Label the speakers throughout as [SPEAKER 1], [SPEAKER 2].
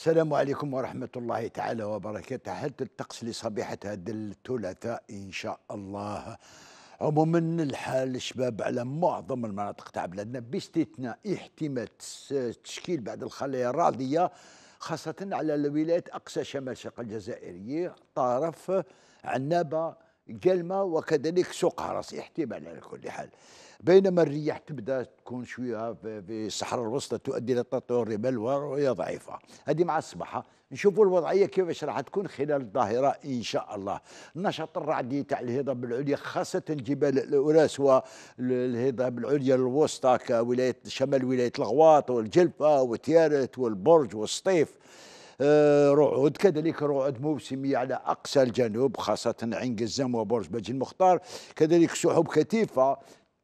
[SPEAKER 1] السلام عليكم ورحمة الله تعالى وبركاته حتى الطقس لصبيحة هذا الثلاثاء إن شاء الله عموما الحال الشباب على معظم المناطق تاع بلادنا باستثناء احتمال تشكيل بعض الخلايا الراضية خاصة على الولايات أقصى شمال شرق الجزائرية طرف عنابة قلمه وكذلك سوقها راسي احتمال على كل حال بينما الرياح تبدا تكون شويه في الصحراء الوسطى تؤدي الى تطور الرمال ورؤيه ضعيفه هذه مع الصباحه نشوفوا الوضعيه كيفاش راح تكون خلال الظاهره ان شاء الله النشاط الرعدي تاع الهضاب العليا خاصه جبال الاوراس والهضاب العليا الوسطى كولايه شمال ولايه الغواط والجلفه وتيارت والبرج والسطيف آه، رعود كذلك رعود موسمية على أقصى الجنوب خاصة عين قزام وبرج بج المختار كذلك سحب كثيفة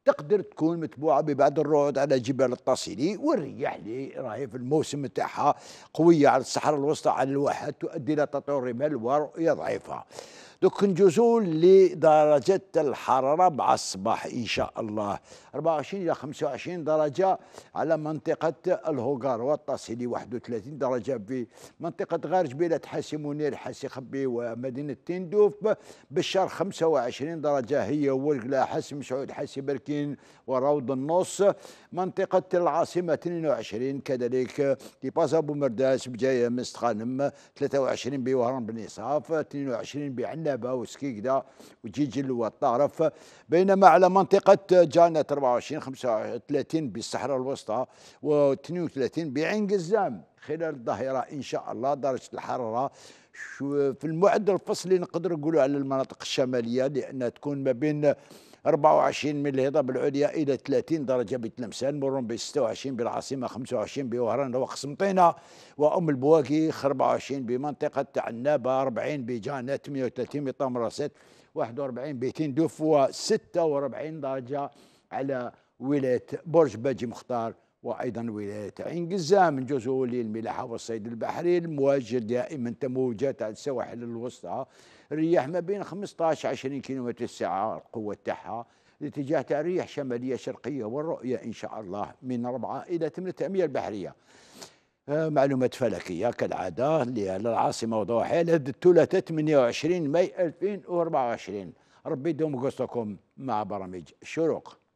[SPEAKER 1] تقدر تكون متبوعه ببعض الرعود على جبال التصيلي والرياح اللي راهي في الموسم تاعها قويه على الصحراء الوسطى على الواحات تؤدي الى تطور الرمال ورؤيه ضعيفه دوك نجوزو لدرجة الحرارة مع الصباح إن شاء الله 24 إلى 25 درجة على منطقة الهوغار والتصلي 31 درجة في منطقة غار جبيلة حاسي منير حاسي خبي ومدينة تندوف بالشهر 25 درجة هي ولقلا حاسي مسعود حاسي بركين وروض النص منطقة العاصمة 22 كذلك ديبازا بومرداس بجاية مستخانم 23 بوهران بن إصاف 22 بعنا عنبه وسكيكدا وجيجل والطرف بينما على منطقه جانت 24 35 بالصحراء الوسطى و32 بعين قزام خلال الظهيره ان شاء الله درجه الحراره في المعدل الفصلي نقدر نقولوا على المناطق الشماليه لانها تكون ما بين 24 من الهضاب العليا الى 30 درجه بتلمسان مرون ب 26 بالعاصمه 25 بوهران وقسمطينه وام البواقي 24 بمنطقه عنابه 40 بجانه 38 بطمرست 41 بتندوف و 46 درجه على ولايه برج باجي مختار وأيضا ولاية عين جزة من جزر الملاحة والصيد البحري المواجه دائما تموجات على السواحل الوسطى رياح ما بين 15 20 كيلومتر الساعة القوة تاعها لاتجاه الرياح شمالية شرقية والرؤية إن شاء الله من 4 إلى 8 تاميه البحرية آه، معلومات فلكية كالعادة للعاصمة وضواحيها لدى الثلاثاء 28 ماي 2024 ربي يدوم قصتكم مع برامج شروق